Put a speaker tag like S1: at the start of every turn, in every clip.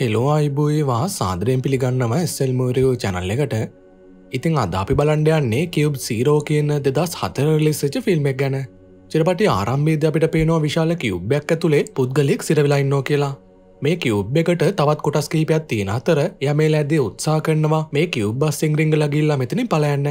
S1: Hello අයිබූයි වා සාදරයෙන් පිළිගන්නම එස්සල් මූරයෝ channel එකට ඉතිං අද අපි බලන්ඩ යන්නේ කියවබ් සීරෝ කියන දෙදස් හතරලෙස්සච ෆිල්ම් එක් ගැන චිරපටි ආරම්භේද අපිට පේනවා විශාල කිව්බයක් ඇතුළේ පුද්ගලෙක් සිරවිලයින්නෝ කියලා මේ කිව්බ් එකට තවත් කොටස් කිහිපයක් තියෙන අතර යමේ ලැද්දේ උත්සා කරනවා මේ කිව්බස් සිංරිංග ලගිල්ලා මෙතනින් පලයන්න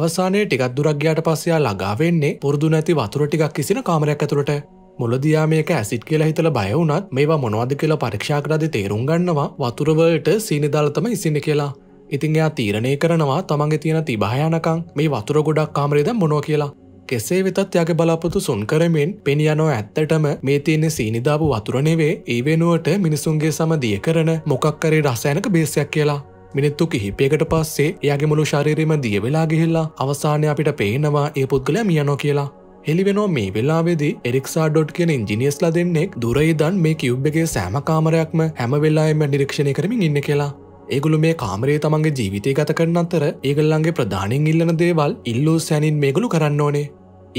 S1: අවසානයේ ටිකත් දුරක්ගයාට පස්සයා ලගාවෙන්නේ පුරදු නැති වතුර ටිකක් කිසින කාමරයක් ඇතුළට මුලදයා මේක ඇසිට් කියලා හිතල බය වුණත් මේවා මොනවද කියලා පරීක්ෂා කරදි තේරුම් ගන්නවා වතුරවලට සීනිදාලතම ඉසින්න කියලා. ඉතින් එයා තීරණය කරනවා තමන්ගේ තියෙන තිබහයනකං මේ වතුර ගොඩක් කාමරේද මොනෝ කියලා. කෙසේ වෙතත් යගේ බලාපොතු සුන් කරමෙන් පෙනියනෝ ඇත්තටම මේ තියන්නේ සීනිධාපු වතුරනෙවේ ඒ වෙනුවට මිනිසුන්ගේ සම දිය කරන මොකක්කරේ රසෑනක බේසයක් කියලා. මිනිත්තු කිහිපයකට පස්සේ එයාගේ මුළු ශරීරෙම දියවෙලා ගිහිල්ලා අවසානය අපිට පේනවා ඒ පුද්ගලයා මියනෝ කියලා. එලිවෙනෝ මේ වෙල්ලාවෙදි එරික්සා.ඩොට් කියෙන ඉංජිනියස්ලා දෙන්නෙක් දුරයිදන් මේ කිව්බගේ සෑම කාමරයක්ම හැමවෙල්ලායම නිරක්ෂණය කරමින් ඉන්න කියලා. ඒගුළු මේ කාමරේ තමන්ගේ ජීවිතය ගත කරන අතර ඒගල්ලන්ගේ ප්‍රධානින් ඉල්ලන දේවල් ඉල්ලූ සැනින් මේගුළු කරන්න ඕනේ.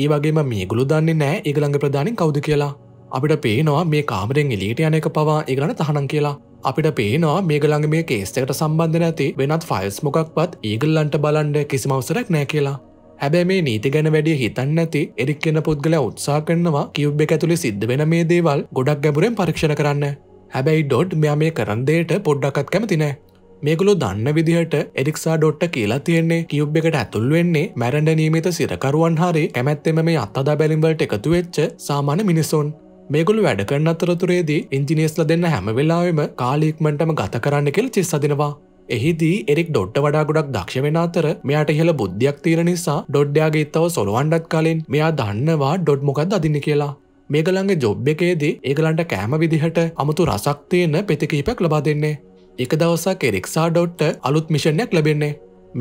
S1: ඒ වගේම මේගුළු දන්නේ නෑ ඒගළඟ ප්‍රධානින් කවුද කියලා. අපිට පේනවා මේ කාමරෙන් එලියට යන එක පවා ඒගලන තහනම් කියලා. අපිට පේනවා මේගළඟ මේ කේස්තකට සම්බන්ධ නැති වෙනත් ෆයිල්ස් මොකක්වත් ඒගල්ලන්ට බලන්ඩ කිසිමවසරක් නෑ කියලා. හැබැ මේ නීති ගැන වැඩිය හිතන්න නැති එරික් කියෙන පුද්ගල උත්සා කරනවා කිව්බ ඇතුළි සිද්ධ වෙන මේ දේවල් ගොඩක් ගැබුරෙන් පරක්ෂණ කරන්න. හැබැයි ඩොඩ් මෙයා මේ කරන්දයට පොඩ්ඩක්ත් කැමතිනෑ. මේකුළු දන්න විදිහට එරික්සා ඩොට්ට කියලා තියෙන්නේ කිව්බ එකට ඇතුල් වෙන්නේ මැරඩ නීමිත සිරකරුවන් හරි කැමැත්තෙම මේ අත්තදා බැලිම්බලට එකතු වෙච්ච සාමාන මිනිසුන්. මේගොලු වැඩ කරන්න අතරතුරේදී ඉංජිනියස්ල දෙන්න හැමවෙලාවෙම කාලීක්මටම ගත කරන්නෙකෙල් චිස්සදිනවා. එහිදී එරික් ඩොට්ට වඩා ගොඩක් දක්ෂ වෙන අතර මෙයාට ඉහළ බුද්ධියක් තියෙන නිසා ඩොඩ්ඩයාගේ ඉත්තව සොලවන්ඩත් කලින් මෙයා දන්නවා ඩොඩ් මොකක්ද අදින්න කියලා මේගලන්ගේ ජොබ් එකේදී ඒගලන්ට කෑම විදිහට අමුතු රසක් තියෙන පෙතිකහිපයක් ලබා දෙන්නේ. එක දවසක් එරෙක්සා ඩොට්ට අලුත් මිෂණයක් ලැබෙන්නේ.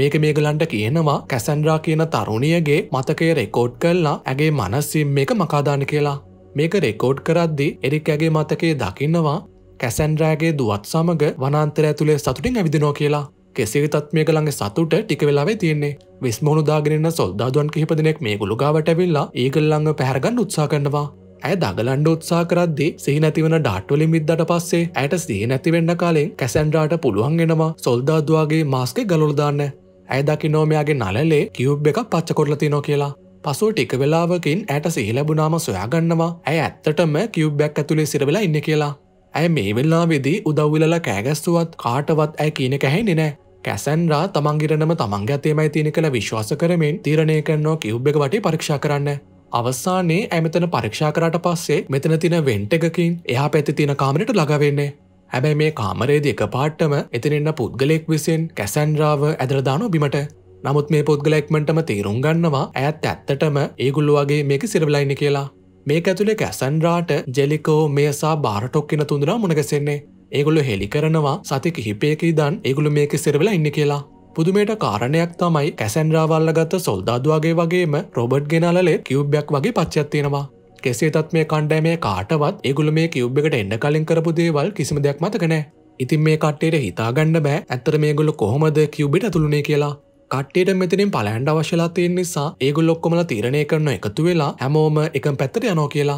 S1: මේක මේගලන්ට කියනවා කැසන්ඩ්‍රා කියන තරුණියගේ මතකය රෙකෝඩ් කල්ලා ඇගේ මනස්සිම් මේක මකාදාන කියලා. මේක රෙකෝඩ් කරද්දි එරික් ඇගේ මතකේ දකින්නවා කැසන්ඩ්‍රෑගේ දුවත් සමඟ වනන්තර ඇතුළේ සතුටින් ඇවිදිනෝ කියලා කෙසේ තත්මය කළඟ සතුට ටික වෙලාවේ තියෙන්නේ විස්මහුණු දාගෙනන්න සොල්දාදුවන් කිහිප දෙනෙක් මේ ගුළුගාවට ඇවිල්ලා ඒගල්ලංඟ පැහරගන්න උත්සා කරනවා ඇය දගලන්ඩ උත්සා කරද්දි සිහිනැතිවන ඩාට්වලින් මිද්දට පස්සේ ඇයට සිහිනැතිවෙන්න කාලෙන් කැසන්ඩ්‍රාට පුළුවන් එෙනවා සොල්දාදවාගේ මාස්කෙ ගලුල්දාන්න ඇය දකිනෝමයාගේ නලලේ කිව් එක පච්ච කොරලති නො කියලා පසුව ටික වෙලාවකින් ඇයට සිහිලැබුණාම සොයාගන්නවා ඇය ඇත්තටම කිව්බැක් ඇතුළේ සිරවෙලා ඉන්න කියලා ඇය මේ වෙල්ලාවෙදී උදව්විලලා කෑගැස්තුවත් කාටවත් ඇ කියන කැහෙන්නේ නෑ. කැසන්රා තමන්ගිරනම තමන්ගේ අතේමයි තියෙන කළ විශ්වාස කරමෙන් තීරණය කරනවා කිව්බ එක වටේ පරීක්ෂා කරන්න. අවස්සානයේ ඇමතන පරීක්ෂා කරට පස්සේ මෙතන තින වෙන්ට එකකින් එයා පැති තියෙන කාමරට ළඟවෙන්නේ. හැබැයි මේ කාමරේද එක පාට්ටම එතිනෙන්න පුද්ගලෙක් විසින් කැසන්රාව ඇදරදානු බිමට නමුත් මේ පුද්ගලෙක්මටම තේරුම් ගන්නවා ඇත් ඇත්තටම ඒගුල්ලු වගේ මේක සිරවලයින්න කියලා මේ ඇතුළේ කැසන්රාට ජෙලිකෝ මේසා බාරටොක් කියෙන තුඳරා මුණගසෙන්නේ ඒගොල්ලු හෙළි කරනවා සති කිහිපයකි දන් ඒගොලු මේක සිරවෙලා ඉන්න කියලා පුදුමයට කාරණයක් තමයි කැසන්රාවල්ලගත්ත සොල්දාදවාගේ වගේම රොබට් ගෙනලේ කිව්බයක් වගේ පච්චත්තියෙනවා. කෙසේ තත් මේ කණ්ඩෑමේ කාටවත් ඒගුල මේ කිව්බ එකට එන්න කලින් කරපු දේවල් කිසිම දෙයක් මතකනෑ. ඉතින් මේ කට්ටේට හිතාගන්න බෑ ඇත්තර මේගොලු කොහොමද කිව්බිට ඇතුළුණේ කියලා කට්ටියට මෙතනින් පලහන්ඩ අවශ්‍යලා තියෙන් නිසා ඒගුල් ඔක්කොමල තීරණය කරන එකතු වෙලා හැමෝම එක පැත්තර යනෝ කියලා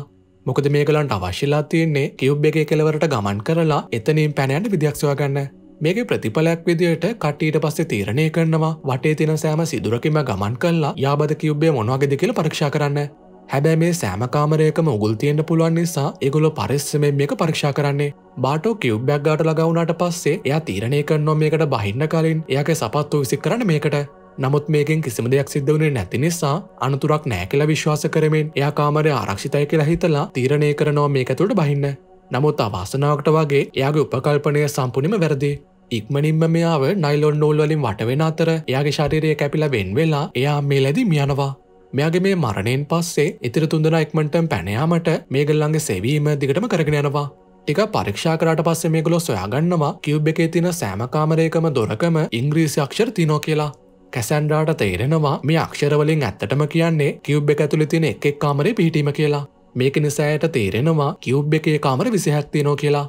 S1: මොකද මේකලන්ට අවශ්‍යලා තියෙන්නේ කිව්බ එක කෙලවරට ගමන් කරලා එතනින් පැනෑට විදක්ෂවාගන්න මේක ප්‍රතිඵලයක් විදියට කට්ටීට පස්සේ තීරණය කරනවා වටේ තින සෑම සිදුරකිම ගමන් කල්ලා යාබද කිව්බේ මොනවාගෙද කියල පරක්ෂා කරන්න හැබැ මේ සෑම කාමරයකම උගුල් තියෙන්ට පුළුවන් නිසා ඒගොල පරිස්සමෙන් මේක පරක්ෂා කරන්නේ බාටෝ කිව්බැක් ගාට ලගවුණට පස්සේ එයා තීරණය කරනො මේකට බහින්න කලින් එයක සපත්තු විසික් කරන මේකට නමුත් මේකෙන් කිසිම දෙයක් සිද්ධ වුණේ නැති නිසා අනතුරක් නෑ කියලා විශ්වාස කරමින් එයා කාමරය ආරක්ෂිතය කියලා හිතලා තීරණය කරනවා මේක තුළට බහින්න. නමුත් අවාසනාවකට වගේ එයාගේ උපකල්පනය සම්පූර්ණයෙන්ම වැරදි. ඉක්මනින්ම මෙයාව නයිලොන් නූල් වලින් වටවෙන අතර එයාගේ ශරීරය කැපිලා වෙන් වෙලා එයා මේ ලැබි මියනවා. මෙයාගේ මේ මරණයෙන් පස්සේ ඉතිර තුන්දෙන එක්මටම් පැනයාමට මේගල්ලන්ගේ සෙවීම දිගටම කරගෙන යනවා. ටික පරීක්ෂා කරට පස්සේ මේගොලො සොයාගන්නවා කිව් එකේ තින සෑමකාමරයකම දොරකම ඉංග්‍රීසි අක්ෂර තිනෝ කියලා. කැසන්ඩාට තේරෙනවා මේ අක්ෂරවලින් ඇත්තටම කියන්නේ කිව් එක ඇතුළි තින එක් කාමරේ පිහිටීම කියලා. මේක නිසායට තේරෙනවා කිව් එකේ කාමර විසිහැක්තිනෝ කියලා.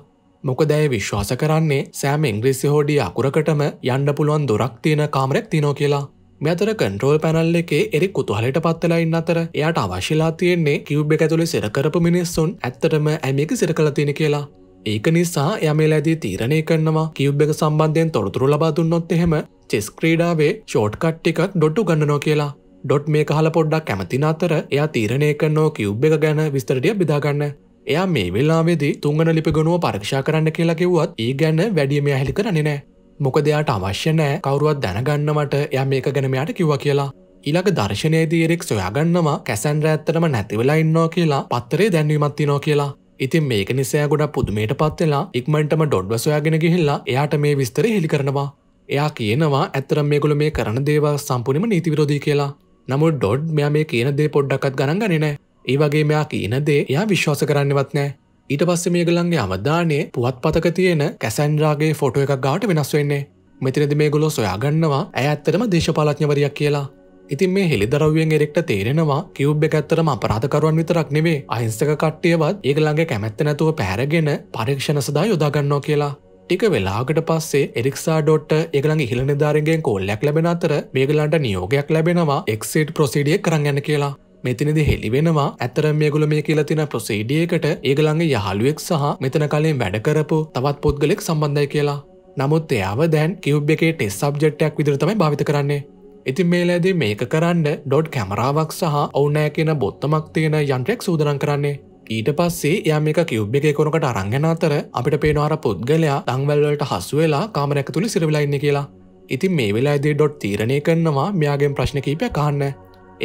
S1: මොකදැයි විශ්වාස කරන්නේ සෑම ඉංග්‍රීසි හෝඩිය අකුරකටම යන්න පුළුවන් දොරක් තියෙන කාමරෙක් තිනෝ කියලා මෙතර කන්ට්‍රෝල් පැනල් එකේ එරි කුතුහලට පත්වෙලා ඉන්න අතර එයට අවශ්‍යලා තියෙන්නේ කිව්බ එක ඇතුළේ සිරකරපු මිනිස්සුන් ඇත්තටම ඇමෙක සිර කළ තියෙන කියලා. ඒක නිසා යමේල ඇදී තීරණය කරනවා කිව්බ එක සම්බන්ධයෙන් තොරතුරු ලබා දුන්නොත් එහෙම චෙස් ක්‍රීඩාවේ ෂෝට්කට් ටිකක් ඩොට්ටු ගන්නනෝ කියලා. ඩොට් මේ කහල පොඩ්ඩක් කැමතින අතර එයා තීරණය කරනෝ කිව්බ එක ගැන විස්තරටිය බිදාගන්න. එයා මේ වෙලාවේදී තුංගන ලිපිගුණුව පරක්ෂා කරන්න කියලා කිව්වත් ඒ ගැන්න වැඩියම ඇහෙලි කරන්නේ නෑ. මොක දෙයාට අවශ්‍ය නෑ කවරුවත් දැනගන්නමට ය මේක ගැනමයාට කිව්ව කියලා. ඉළඟ දර්ශනයේදී එරෙක් සොයාගන්නවා කැසන්ර ඇත්තටම නැතිවෙලා ඉන්නෝ කියලා පත්තරේ දැන්වීමත්තිනෝ කියලා. ඉතින් මේක නිසෑ ගොඩ පුදුමයට පත්වෙලා ඉක්මන්ටම ඩොඩ්ව සොයාගෙන ගිහිල්ලා එයාට මේ විස්තර හිළි කරනවා. එයා කියනවා ඇත්තරම් මේගොල මේ කරන දේව සම්පුනිම නීතිවිරෝධී කියලා. නමුත් ඩොඩ් මෙයා මේ කියන දේ පොඩ්ඩක්ත් ගණන් ගනිනෑ. ඒ වගේ මෙයා කියන දේ එයා විශ්වාස කරන්නවත් නෑ. ඊට පස්සේ මේගලන්ගේ අවධානය පුවත් පතක තියෙන කැසන්ඩ්‍රාගේ ෆොටෝ එකක් ගාට වෙනස් වෙන්නේ මෙතනද මේ ගොලො සොයාගන්නවා ඇ ඇත්තරම දේශපාලඥවරයක් කියලා ඉතින් මේ හෙළිදරව්යෙන් එරෙක්ට තේරෙනවා කිව්බ ඇත්තරම අපරාධකරුවන් විතරක් නෙවේ අහිංසක කට්ටියවත් ඒගළඟගේ කැමැත්ත නැතුව පැරගෙන පරීක්ෂණ සදා යොදාගන්නවා කියලා. ටික වෙලාගට පස්සේ එරික්සා ඩොට්ට ඒගළඟ හිළ නිධාරගෙන් කෝල්ලයක් ලැබෙන අතර මේගලන්ට නියෝගයක් ලැබෙනවා එක්සේට් ප්‍රසිඩිය කරගන්න කියලා. මෙතනද හෙළිවෙනවා ඇතරම් මේගුල මේ කියලා තින ප්‍රොසේඩියකට ඒගළඟ යහළුවෙක් සහ මෙතන කලින් වැඩ කරපු තවත් පුද්ගලෙක් සම්බන්ධයි කියලා. නමුත් එයාව දැන් කිව් එකේ ටෙස් සබ්ජෙට්ටයක් විදිරතමයි භාවිත කරන්නේ. ඉතින් මේලෑදී මේක කරන්න ඩොඩ් කැමරාවක් සහ ඔවුනෑ කියෙන බොත්තමක් තියෙන යන්ට්‍රෙක් සූදරන් කරන්නේ. ඊට පස්සේ යාම එක කිව්බ එක කොනකට අරංගෙන අතර අපිට පේනවාර පුද්ගලයා තංවැල්වලට හසුවෙලා කාමරැක තුළි සිරවිලයින්න කියලා. ඉතින් මේ වෙලාදී ඩොට් තීරණය කරනවා මෙයාගෙන් ප්‍රශ්න කීපය කාන්න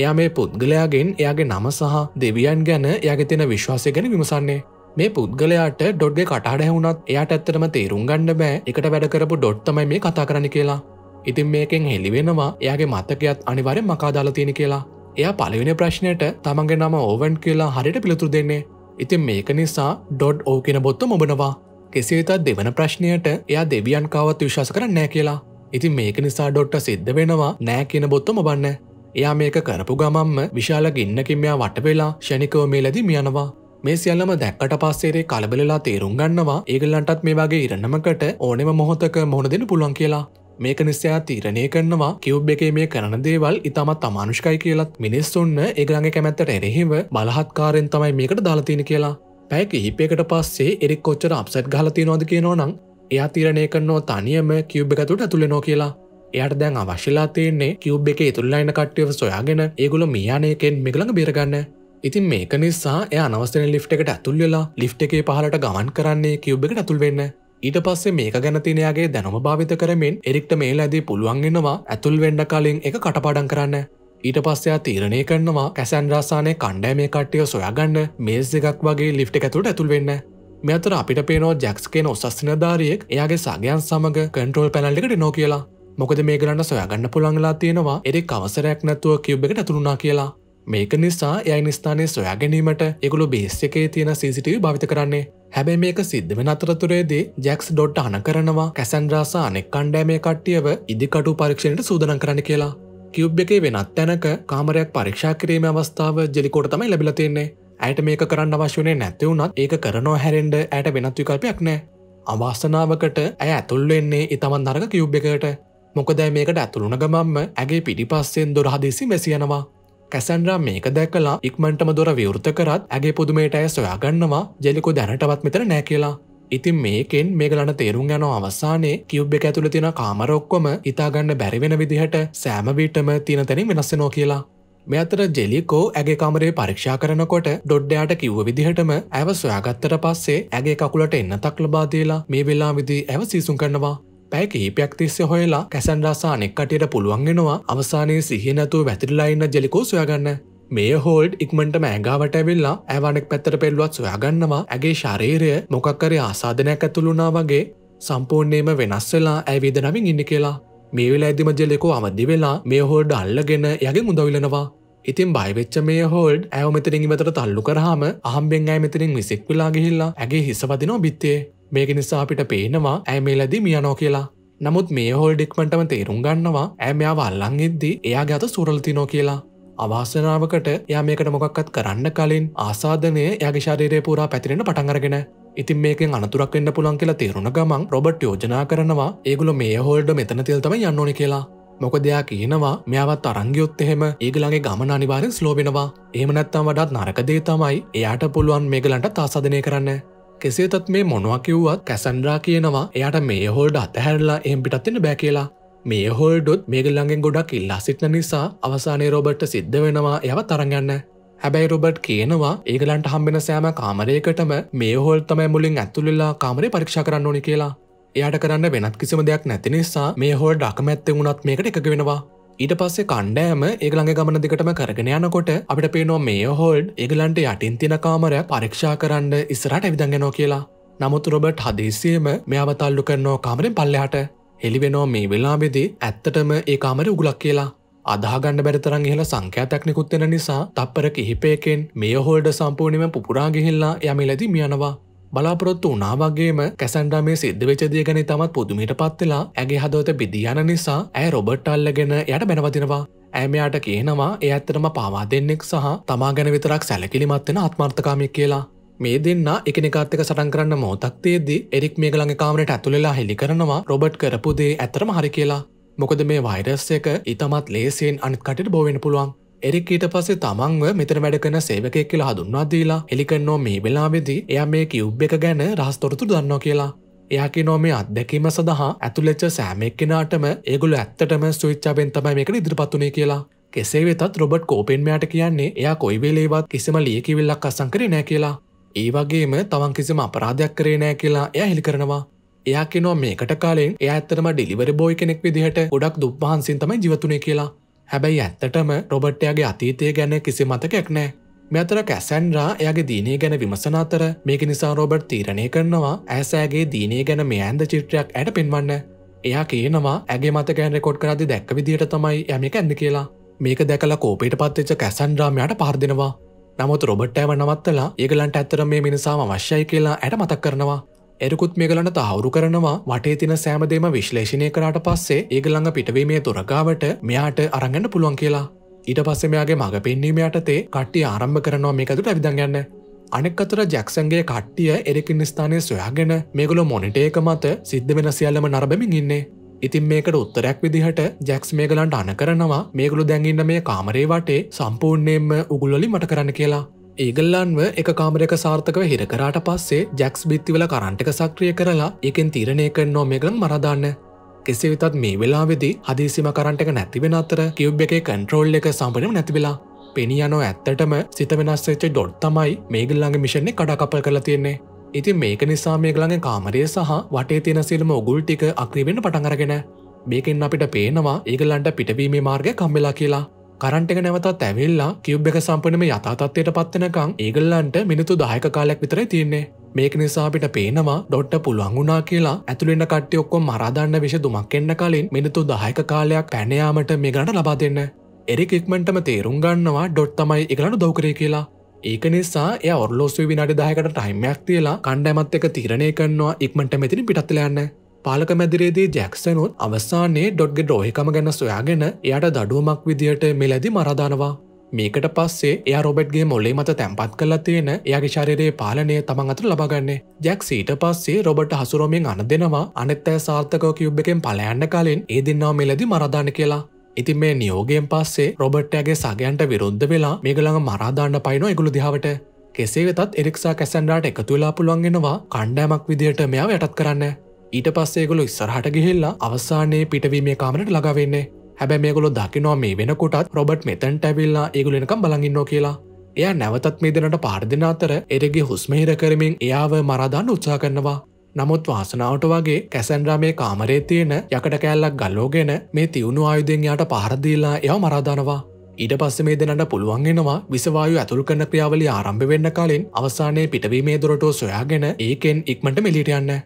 S1: එයා මේ පුද්ගලයාගෙන් එයාගේ නම සහ දෙවියන් ගැන යාගේ තියෙන විශ්වාසය ගැන විමසන්නේ මේ පුද්ගලයාට ඩොඩ්ගේ කටහට හැවුණත් එයාට ඇත්තරම තේරුම් ගන්න බෑ එකට වැඩකරපු ඩොට්තමයි මේ කතා කරන කියලා ඉතින් මේකෙන් හෙළිවෙනවා එයාගේ මතකයත් අනිවරෙන් මකාදාලා තියෙන කියලා එයා පලවෙනි ප්‍රශ්නයට තමන්ගේ නම ඕවන් කියලා හරියට පිළිතුර දෙන්නේ ඉතින් මේක නිසා ඩොඩ් ඕ කියෙන බොත්ත මොබනවා කෙසේතත් දෙවන ප්‍රශ්නයට එයා දෙවියන් කාවත් විශ්වාස කරන්නෑ කියලා ඉතින් මේක නිසා ඩොට්ට සිද්ධ වෙනවා නෑ කියන බොත්ත මොබන්න එයා මේක කරපු ගමම්ම විශාල ගින්නකින් මෙයා වටවෙලා ෂණිකව මේලදී මියනවා මේ සියල්ලම දැක්කට පස්සේරේ කලබලලා තේරුම් ගන්නවා ඒගල්ලන්ටත් මේ වගේ ඉරණමකට ඕනෙම මොහොතක මොහොන දෙන්න පුළුවන් කියලා. මේක නිස්සයා තීරණය කරනවා කිව්බ් එකේ මේ කරන දේවල් ඉතාමත් අමානුෂ්කයි කියලත් මිනිස්සුන්න ඒගලගේ කැමැත්තට එරෙහිව බලහත්කාරෙන් තමයි මේකට දාලතින කියලා. පැයක හිපයකට පස්සේ එරික් කොච්චර අපසට් ගලතිනවාද කියනෝ නම් එයා තීරණය කරනෝ තනියම කිව්බ එකතුට ඇතුළෙනෝ කියලා එයට දැන් අවශ්‍යලා තියන්නේ කිව් එක තුල්ලයින කට්ටියව සොයාගෙන ඒගොල මියනයකෙන් මෙගලඟ බේරගන්න ඉතින් මේක නිසා එය අනවස්තන ලිට් එකට ඇතුල්වෙලා ලිට් එකේ පහලට ගමන් කරන්නේ කිව් එකට ඇතුල්වෙන්න ඊට පස්සේ මේක ගැනතිනයාගේ දැනම භාවිත කරමින් එරික්ට මේල ඇදී පුළුවන්ගෙනවා ඇතුල් වෙන්ඩ කලින් එක කටපාඩන් කරන්න ඊට පස්සයා තීරණය කරනවා කැසන්රාසානය කණ්ඩෑ මේ කට්ටිය සොයාගන්න මේස් දෙකක් වගේ ලිට් එකතුට ඇතුල් වෙන්න මෙතර අපිට පේනෝ ජැක්ස්කේන ඔසස්සිනධාරියෙක් එයාගේ සගයන් සමඟ කන්ට්‍රෝල් පැනල්ලිකට නෝ කියලා මොකද මේ ගලන්න සොයාගන්න පුළංගලා තියෙනවා එරෙක් අවසරයක් නැතුව කිව් එකට ඇතුරුණා කියලා මේක නිසා යයි නිස්ථානය සොයා ගැනීමට එකගුළු බේස් එකේ තියෙන සිසිටව භවිත කරන්නේ හැබැ මේක සිද්ධම අතරතුරේදේ ජැක්ස් ඩොට් අන කරනවා කැසන්රාසා අනෙක් කණ්ඩෑමේ කට්ටියව ඉදිකටු පරීක්ෂණයට සූදන කරන කියලා. කිව්බ එකේ වෙනත් තැනක කාමරයක් පරීක්ෂා කිරීම අවස්ථාව ජෙලිකෝට තමයි ලැබිලතින්නේ ඇයට මේක කරන්න අවශ්‍යනේ නැතිවුණත් ඒක කරනෝ හැරෙන්ඩ ඇයට වෙනත් විකල්පයක් නෑ. අවාසනාවකට ඇය ඇතුල්වෙන්නේ ඉතමන් දරක කිව්බ එකට මොකදෑ මේකට ඇතුළුණ ගමම්ම ඇගේ පිටි පස්සෙන් දොරහදෙසි වැසියනවා. කැසන්රා මේක දැක්කලා ඉක්මටම දොර විවෘත කරත් ඇගේ පුදුමේට ඇය සොයාගන්නවා ජෙලිකු දැනටවත් මෙතර නෑ කියලා. ඉතින් මේකෙන් මේගලන තේරුම් යන අවසානයේ කිව්බ එක ඇතුළ තින කාමරොක්කොම ඉතාගන්න බැරිවෙන විදිහට සෑමවිටම තින තැනින් වෙනස්සෙනෝ කියලා. මෙ අතර ජෙලිකෝ ඇගේ කාමරේ පරීක්ෂා කරනකොට ඩොඩ්ඩයාට කිව්ව විදිහටම ඇව සොයාගත්තට පස්සේ ඇගේ කකුලට එන්න තක් ලබාදේලා මේ වෙලා විදි ඇව සීසුම් කරනවා පැය කීපයක් තිස්සේ හොයලා කැසන්ඩාසා නෙක්කටියට පුළුවන් වෙනවා අවසානයේ සිහිය නැතුව වැතිරලා ඉන්න ජෙලිකෝ සොයාගන්න. මේ හෝල්ඩ් ඉක්මට මෑගාවට ඇවිල්ලා ඇවනෙක් පැත්තර පෙල්ලුවත් සොයාගන්නවා ඇගේ ශරීරය මොකක්කරේ ආසාධනයක් ඇතුළුනා වගේ සම්පූර්ණයම වෙනස් වෙලා ඇවිද නමින් ඉන්න කියලා මේ වෙලා ඇදිම ජෙලෙකෝ අමදදි වෙලා මේ හෝඩ් අල්ලගෙන යගේ මුදවිලනවා ඉතින් බයිවෙච්ච මේ හෝල්ඩ් ඇව මෙතරින් ඉවතට තල්ලු කරහම අහම්බෙන් ඇය මෙතරින් විසික් වෙලා ගිහිල්ලා ඇගේ හිසවදිනෝ බිත්තේ මේක නිසා අපිට පේනවා ඇ මේ ලදි මියනෝ කියලා. නමුත් මේ හෝල්ඩික්මටම තේරුම් ගන්නවා ඇමයාව අල්ලං එද්දී එයා ගත සුරල්තිනෝ කියලා. අවාසනාවකට යා මේකට මොකක්කත් කරන්න කලින් ආසාධනය යගේශාරීරය පුරා පැතිරෙන පටන්ගරගෙන ඉතින් මේකෙන් අනතුරක් වෙන්න පුළන් කියලා තේරුණ ගමන් රොබට් යෝජනා කරනවා ඒගුල මේ හෝල්ඩ මෙතන තිල්තම යන්නඕන කියලා මොක දෙයා කියනවා මෙයාවත් අරංගයොත් එහෙම ඒගලගේ ගමන අනිවාරෙන් ස්ලෝබෙනවා එහමනැත්තම් වඩත් නරකදේ තමයි එයාට පුළුවන් මේගලන්ට තාසාධනය කරන්න කෙසේතත් මේ මොනවා කිව්වත් කැසන්ඩ්‍රා කියනවා එයට මේ හෝල්ඩ අතහැරලා එහම පිටත්තින්න බෑ කියලා මේ හෝල්ඩොත් මේගල්ලන්ගෙන් ගොඩක් ඉල්ලා සිටන නිසා අවසානය රෝබට්ට සිද්ධ වෙනවා යව තරගන්න හැබැයි රොබට් කියනවා ඒගලන්ට හම්බෙන සෑම කාමරයකටම මේ හෝල් තමයි මුලින් ඇතුළල්ලා කාමරය පරික්ෂ කරන්න ඕනි කියලා එයට කරන්න වෙනත් කිසිම දෙයක් නැති නිසා මේ හෝල් ඩක්මැත්තෙ වුණත් මේකට එක වෙනවා ඊට පස්සේ කණ්ඩෑම ඒගළඟ ගමන දෙකටම කරගෙන යනකොට අපිට පේනවා මේ හෝල්ඩ් ඒගලන්ට යටින් තින කාමරය පරීක්ෂා කරන්න ඉස්සරට ඇවිදගෙනෝ කියලා. නමුත් රොබට් හදේසියම මෙයාව තල්ලු කරනෝ කාමරෙන් පල්ලයාට හෙළිවෙනෝ මේ වෙලාබෙදි ඇත්තටම ඒ කාමර උගලක් කියලා. අදාගන්න බැරිතරන් ඉහල සංඛ්‍යාතක්නිකුත්වෙන නිසා තප්පර කිහිපයකෙන් මේ හෝල්ඩ සම්පූර්ණිම පුරාගිහිල්ලා යමිලදි මියනවා බලාපොරොත්තු වනා වගේම කැසන්ඩා මේ සිද්ධ වෙච්චදිය ගැන තමත් පුදුමිට පත්වෙලා ඇගේ හදවත බිදියන නිසා ඇය රොබට් අල්ලගෙන යට බැනවතිනවා ඇමයාට කියනවා එ ඇත්තරම පාවා දෙන්නෙක් සහ තමා ගැන විතරක් සැලකිලිමත්වෙන ආත්මර්ථකාමයක් කියලා මේ දෙන්න එකනිකාත්තක සටන් කරන්න මෝතක්තේදී එරික් මේ ගළඟ කාමරට ඇතුළෙලා හෙළි කරනවා රොබට් කරපුදේ ඇතරම හරි කියලා මොකද මේ වෛරස් එක ඉතමත් ලේසියෙන් අනිත් කටට බෝවෙන පුළුවන් එරික් ඊට පස්සේ තමන්ව මෙතන වැඩ කරන සේවකයෙක් කියලා හඳුන්වා දීලා එලිකන්නෝ මේ වෙලාවේදී එයා මේ කියුබ් එක ගැන රහස්තොරතුරු දන්නවා කියලා. එයා කියනෝ මේ අත්දැකීම සඳහා ඇතුළෙච්ච සෑමෙක් කෙනාටම ඒගොල්ලෝ ඇත්තටම ස්විච්චාවෙන් තමයි මේකට ඉදිරිපත් උනේ කියලා. කෙසේ වෙතත් රොබට් කෝපෙන්මයාට කියන්නේ එයා කොයි වෙලේවත් කිසිම ලියකිවිල්ලක් අසං කරේ නෑ කියලා. ඒ වගේම තමන් කිසිම අපරාධයක් කරේ නෑ කියලා එයා හෙළි කරනවා. එයා කෙනවා මේකට කාලෙන් එයා ඇත්තටම ඩිලිවරි බෝයි කෙනෙක් විදිහට ගොඩක් දුප්පහන්සින් තමයි ජීවතුනේ කියලා. හැබැයි ඇත්තටම රොබට්ටයාගේ අතීතය ගැන කිසි මතකයක් නෑ. මෙතර කැසැන්රා එයාගේ දීනය ගැන විමසන අතර මේක නිසා රොබට් තීරණය කරනවා ඇසෑගේ දීනය ගැන මේ ඇන්ද චිත්‍රයක් ඇයට පෙන්වන්න. එයා කියනවා ඇගේ මත ගැන රෙකොඩ් කරදි දැක්ක විදිහට තමයි යමික ඇඳ කියලා. මේක දැකලා කෝපයට පත්වෙච්ච කැසන්රාමයට පහරදිනවා. නමුත් රොබට්ටෑව නවත්තලා ඒගලන්ට ඇත්තර මේ මිනිසාම වශ්‍යයි කියලා ඇයට මතක් කරනවා එරකුත් මේගලන තහවුරු කරනවා වටේ තින සෑමදේම විශ්ලේෂණය කරාට පස්සේ ඒගළඟ පිටවීමේ දොරකාවට මෙයාට අරගන්න පුළුවන් කියලා. ඊට පස්සේ මෙයාගේ මඟ පෙන්වීමයටතේ කට්ටිය ආරම්භ කරනවා මේකතුට ඇවිදන් ගන්න. අනෙක් අතර ජැක්සන්ගේ කට්ටිය එරකින් ස්ථානය සොයාගෙන මේගොලො මොනිටේක මත සිද්ධ වෙන සියල්ලම නරබමින් ඉන්නේ. ඉතින් මේකට උත්තරයක් විදිහට ජැක්ස් මේගලන්ට අන කරනවා මේගොලු දැඟන්න මේ කාමරේ වටේ සම්පූර්ණයෙන්ම උගුලොලි මට කරන්න කියලා. ඒගල්ලන්ව එක කාමරක සාර්ථකව හිරකරාට පස්සේ ජැක්ස් බිත්තිවල කරන්ටක සක්‍රිය කරලා එකෙන් තිරණය කරනෝ මෙගන් මරදාන්න. කෙසේ විතත් මේ වෙලාවෙදි හදිසිම කරන්ටක නැතිවෙන අතර කිව් එක කන්ට්‍රෝල් එක සම්පනම නැතිවෙලා පෙනියනෝ ඇත්තටම සිත වෙනස්සච්ච ඩොඩ් තමයි මේගල්ලඟ මිෂණය කඩකපල් කරලා තියෙන්නේ. ඉති මේක නිසා මේගළඟ කාමරය සහ වටේ තියෙන සිල්ම ඔගුල් ටික අක්‍රීවෙන්න පටඟරගෙන. මේකෙන් අපිට පේනවා ඒගලන්ට පිටවීමේ මාර්ගය කම්වෙලා කියලා කරන්ටක නැවතත් ඇවිල්ලා කිව්බ එක සම්පනම යතාතත්වයට පත්වනකං ඒගල්ලන්ට මිනිතු දායක කාලයක් විතරයි තියන්නේ මේක නිසාපිට පේනවා ඩොට්ට පුළුවන්ගුනා කියලා ඇතුළෙන්ට කට්ටි ඔක්කොම් මරාදන්න විෂ දුමක් එන්න කලින් මිනිතු දායක කාලයක් පැනයාමට මේ ගණට ලබා දෙන්න එරි ඉක්මටම තේරුම් ගන්නවා ඩොට් තමයි එකලට දෞකරය කියලා ඒක නිසා එය ඔරලෝස්ව විනාඩි දායකට ටයිමයක් තියලා කණ්ඩෑමත් එක තිරණය කරනවා ඉක්මට මෙතිනි පිටත්ලයන්න පාලක මැදිරේදී ජැක්සනුත් අවසානයේ ඩොඩ්ගෙ ඩෝහිකම ගැන සොයාගෙන එයට දඩුවමක් විදිහට මෙලැදි මරදානවා. මේකට පස්සේ එය රොබට්ගේ මොල්ලේ මත තැන්පත් කල්ලා තියෙන එයාගේ ශරිරයේ පාලනය තමන් අතුර ලබාගන්නේ ජැක් සීට පස්සේ රොබට හසුරොමින් අන දෙෙනවා අනෙත්තෑ සාර්ථකෝ කිව් එකෙන් පලයන්න කලින් ඒ දෙන්නවා මෙලදි මරදාන කියලා ඉතින් මේ නියෝගෙන් පස්සේ රොබට්ටගේ සගයන්ට විරුද්ධ වෙලා මේගළඟ මරාදාන්න පයින ඉගුළු දිහාවට කෙසේ වෙතත් එරික්සා කැසන්ඩාට එකතුවෙලා පුළුවන්ගෙනවා කණ්ඩෑමක් විදියට මෙයා යටත් කරන්න ඊට පස්සේගොලු ඉස්සරහට ගිහිල්ලා අවසානයේ පිටවීමේ කාමරට ලගවෙන්නේ හැබැ මේගොලො දකිනවා මේ වෙනකොටත් රොබට් මෙතැන් ටැවිල්ලා ඒගුලෙනකම් බලඟින්නෝ කියලා එය නැවතත් මේ දෙනට පාර්දින අතර එරගේ හුස්මහිර කරමින් එයාව මරදාන්න උත්සා කරනවා නමුත් වාසනාවට වගේ කැසන්රා මේ කාමරේ තියෙන යකට කෑල්ලක් ගල්ලෝගෙන මේ තිවුණු ආයුදෙන් යාට පහරදිල්ලා එයා මරාදානවා ඉඩ පස්ස මේ දෙනට පුළුවන්ගෙනවා විසවායු ඇතුල් කරන ක්‍රියාවලි ආරම්භ වෙන්න කලින් අවසානයේ පිටවීමේ දොරටෝ සොයාගෙන ඒකෙන් ඉක්මට මෙලිට යන්න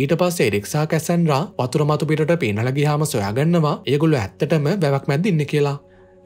S1: ඊට පස්සේ එරික්සා කැසන්රා වතුර මතුපිට පීනලගිහාම සොයාගන්නවා ඒගොල්ල ඇත්තටම වැවක් මැද ඉන්න කියලා.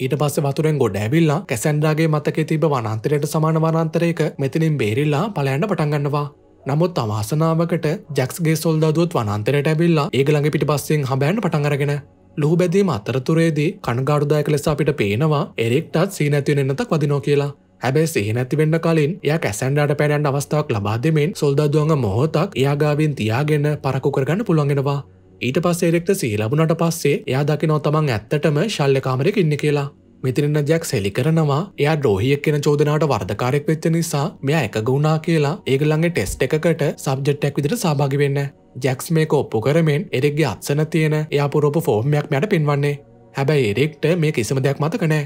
S1: ඊට පස්ස වතුරෙන් ගොඩ ඇබිල්ලා කැසන්ඩාගේ මතක තිබ වනන්තරයට සමාන වනන්තරයක මෙතනින් බේරිල්ලා පලයන්න පටන්ගන්නවා. නමුත් අවාසනාවකට ජැක්ස්ගේ සොල්දාදුවත් වනන්තරයට ඇබිල්ලා ඒගළඟ පිටි පස්සෙන් හබෑන් පටන්ගරගෙන. ලොහු බැදීම අතරතුරේදී කණගාඩුදායක ලෙස අපිට පේනවා එරෙක්ටත් සීනැතිවෙනතක් වදිනෝ කියලා. හැබැයි සිහිනැතිවෙන්න කලින් එයා කැසන්ඩාට පැඩන්ඩ අවස්ථාවක් ලබාදමෙන් සොල්දදුවන්ග මොහොතක් එයාගාවෙන් තියාගෙන පරකු කරගන්න පුළුවන්ගෙනවා. ඊට පස්සේ රෙක්ට සීලබුණට පස්සේ එයා දකිනව තමන් ඇත්තටම ශල්ලකාමරෙක ඉන්න කියලා. මෙතිරන්න ජැක් සෙලි කරනවා එයා ඩෝහියක් කෙන චෝදනාට වර්ධකාරෙක් වෙච්ච නිසා මෙයා එකගුණා කියලා ඒගළඟේ ටෙස්ට් එකකට සබ්ජෙට්ටක් විදිට සභාගි වෙන්න. ජැක්ස් මේක ඔප්පු කරමෙන් එරෙක්ගේ අත්සන තියෙන එයා පුරෝප ෆෝර්මයක් මයට පෙන්වන්නේ. හැබැයි එරෙක්ට මේ කිසිම දෙයක් මතකනෑ.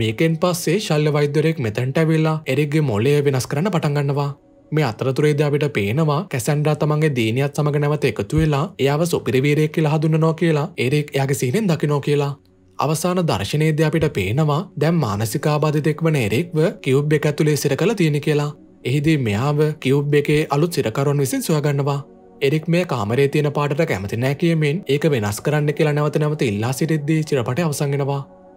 S1: මේකෙන් පස්සේ ශල්්‍ය වෛද්‍යරෙක් මෙතැන්ට වෙල්ලා එරෙක්ගේ මොලේ වෙනස් කරන්න පටන්ගන්නවා මේ අතරතුරේද අපිට පේනවා කැසන්ඩා තමන්ගේ දීනයත් සමඟ නැවත එකතු වෙලා එයාව සුපිරිවීරයෙක් කියලා හඳුන්නනවා කියලා එරෙක් එයාගේ සිහිනෙන් දකිනෝ කියලා අවසාන දර්ශනයේද අපිට පේනවා දැම් මානසිකාබාධිතෙක් වන එරෙක්ව කිව්බ එක ඇතුළේ සිර කළ තියෙන කියලා. එහිදී මෙයාාව කිව්බ එකේ අලුත් සිරකරුන් විසින් සොයගන්නවා. එරෙක් මේ කාමරේ තියෙන පාටට කැමති නෑ කියමින් ඒක වෙනස් කරන්න කියලා නැවත නැවත ඉල්ලා සිරිද්දී චිරපට අවසංගෙනවා.